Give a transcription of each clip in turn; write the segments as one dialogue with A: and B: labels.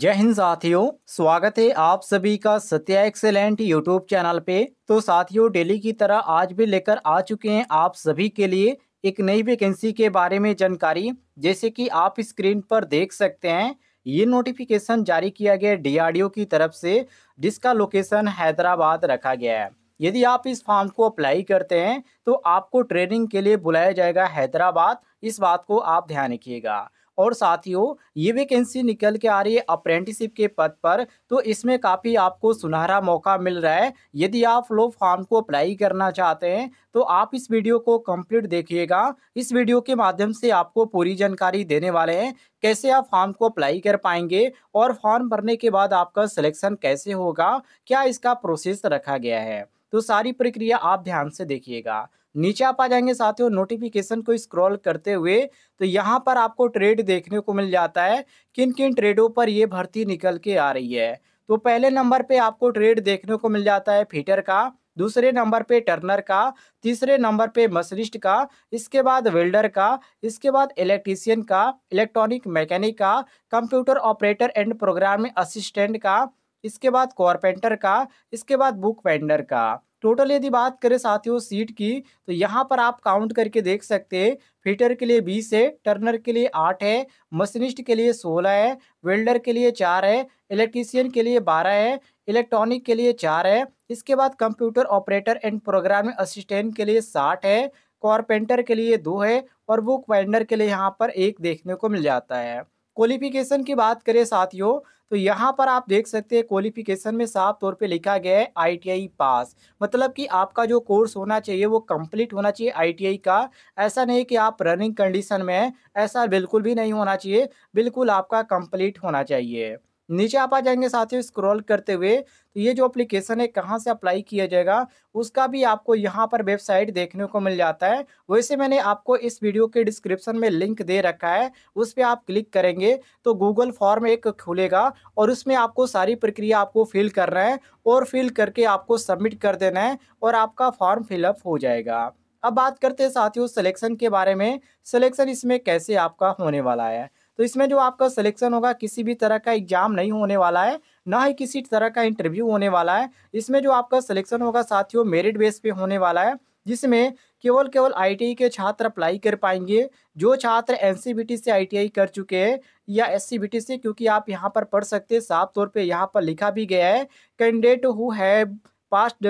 A: जय हिंद साथियों स्वागत है आप सभी का सत्या एक्सेलेंट यूट्यूब चैनल पे तो साथियों डेली की तरह आज भी लेकर आ चुके हैं आप सभी के लिए एक नई वैकेंसी के बारे में जानकारी जैसे कि आप स्क्रीन पर देख सकते हैं ये नोटिफिकेशन जारी किया गया डीआरडीओ की तरफ से जिसका लोकेशन हैदराबाद रखा गया है यदि आप इस फॉर्म को अप्लाई करते हैं तो आपको ट्रेनिंग के लिए बुलाया जाएगा हैदराबाद इस बात को आप ध्यान रखिएगा और साथियों ये वैकेंसी निकल के आ रही है अप्रेंटिसिप के पद पर तो इसमें काफ़ी आपको सुनहरा मौका मिल रहा है यदि आप लोग फॉर्म को अप्लाई करना चाहते हैं तो आप इस वीडियो को कंप्लीट देखिएगा इस वीडियो के माध्यम से आपको पूरी जानकारी देने वाले हैं कैसे आप फॉर्म को अप्लाई कर पाएंगे और फॉर्म भरने के बाद आपका सिलेक्शन कैसे होगा क्या इसका प्रोसेस रखा गया है तो सारी प्रक्रिया आप ध्यान से देखिएगा नीचे आप आ जाएंगे साथियों नोटिफिकेशन को स्क्रॉल करते हुए तो यहाँ पर आपको ट्रेड देखने को मिल जाता है किन किन ट्रेडों पर ये भर्ती निकल के आ रही है तो पहले नंबर पे आपको ट्रेड देखने को मिल जाता है फीटर का दूसरे नंबर पे टर्नर का तीसरे नंबर पे मशनिस्ट का इसके बाद वेल्डर का इसके बाद इलेक्ट्रीशियन का इलेक्ट्रॉनिक मैकेनिक का computer operator and program assistant का इसके बाद कॉरपेंटर का इसके बाद बुक वेंडर का टोटल यदि बात करें साथियों सीट की तो यहाँ पर आप काउंट करके देख सकते हैं फीटर के लिए बीस है टर्नर के लिए आठ है मशीनिस्ट के लिए सोलह है वेल्डर के लिए चार है इलेक्ट्रीशियन के लिए बारह है इलेक्ट्रॉनिक के लिए चार है इसके बाद computer operator and programming assistant के लिए साठ है कॉरपेंटर के लिए दो है और बुक वाइंडर के लिए यहाँ पर एक देखने को मिल जाता है क्वालिफिकेशन की बात करें साथियों तो यहाँ पर आप देख सकते हैं क्वालिफिकेशन में साफ तौर पे लिखा गया है आईटीआई पास मतलब कि आपका जो कोर्स होना चाहिए वो कंप्लीट होना चाहिए आईटीआई का ऐसा नहीं कि आप रनिंग कंडीशन में हैं ऐसा बिल्कुल भी नहीं होना चाहिए बिल्कुल आपका कंप्लीट होना चाहिए नीचे आप आ जाएंगे साथियों स्क्रॉल करते हुए तो ये जो एप्लीकेशन है कहाँ से अप्लाई किया जाएगा उसका भी आपको यहाँ पर वेबसाइट देखने को मिल जाता है वैसे मैंने आपको इस वीडियो के डिस्क्रिप्शन में लिंक दे रखा है उस पर आप क्लिक करेंगे तो गूगल फॉर्म एक खुलेगा और उसमें आपको सारी प्रक्रिया आपको फिल करना है और फिल करके आपको सबमिट कर देना है और आपका फॉर्म फिलअप हो जाएगा अब बात करते हैं साथियों सिलेक्शन के बारे में सिलेक्शन इसमें कैसे आपका होने वाला है तो इसमें जो आपका सिलेक्शन होगा किसी भी तरह का एग्जाम नहीं होने वाला है ना ही किसी तरह का इंटरव्यू होने वाला है इसमें जो आपका सिलेक्शन होगा साथियों मेरिट बेस पे होने वाला है जिसमें केवल केवल आईटीआई के छात्र अप्लाई कर पाएंगे जो छात्र एनसीबीटी से आईटीआई कर चुके हैं या एससीबीटी से क्योंकि आप यहाँ पर पढ़ सकते हैं साफ तौर पे यहाँ पर लिखा भी गया है candidate who have passed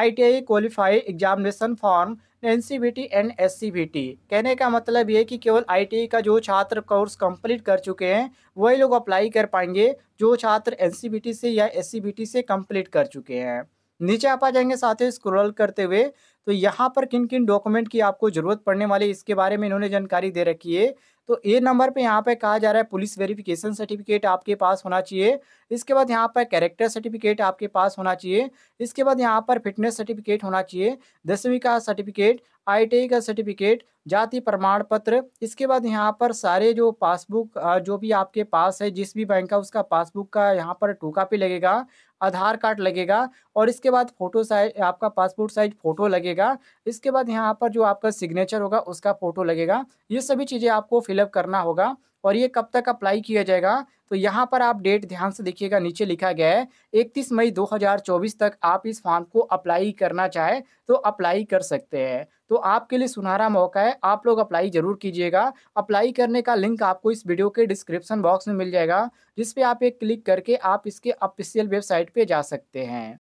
A: ITI qualify examination from NCVT and SCVT कहने का मतलब ये कि केवल आईटीआई का जो छात्र कोर्स कंप्लीट कर चुके हैं वही लोग अप्लाई कर पाएंगे जो छात्र एनसीबीटी से या एससीबीटी से कंप्लीट कर चुके हैं नीचे आप आ जाएंगे साथ ही स्क्रॉल करते हुए तो यहाँ पर किन किन डॉक्यूमेंट की आपको ज़रूरत पड़ने वाली इसके बारे में इन्होंने जानकारी दे रखी है तो ए नंबर पे यहाँ पे कहा जा रहा है पुलिस वेरिफिकेशन सर्टिफिकेट आपके पास होना चाहिए इसके बाद यहाँ पर कैरेक्टर सर्टिफिकेट आपके पास होना चाहिए इसके बाद यहाँ पर फिटनेस सर्टिफिकेट होना चाहिए दसवीं का सर्टिफिकेट आई का सर्टिफिकेट जाति प्रमाण पत्र इसके बाद यहाँ पर सारे जो पासबुक जो भी आपके पास है जिस भी बैंक का उसका पासबुक का यहाँ पर टू कापी लगेगा आधार कार्ड लगेगा और इसके बाद फोटो साइज आपका पासपोर्ट साइज फ़ोटो लगेगा इसके बाद यहाँ पर जो आपका सिग्नेचर होगा उसका फ़ोटो लगेगा ये सभी चीज़ें आपको फिलअप करना होगा और ये कब तक अप्लाई किया जाएगा तो यहाँ पर आप डेट ध्यान से देखिएगा नीचे लिखा गया है 31 मई 2024 तक आप इस फॉर्म को अप्लाई करना चाहे तो अप्लाई कर सकते हैं तो आपके लिए सुनहरा मौका है आप लोग अप्लाई ज़रूर कीजिएगा अप्लाई करने का लिंक आपको इस वीडियो के डिस्क्रिप्सन बॉक्स में मिल जाएगा जिसपे आप एक क्लिक करके आप इसके ऑफिशियल वेबसाइट पर जा सकते हैं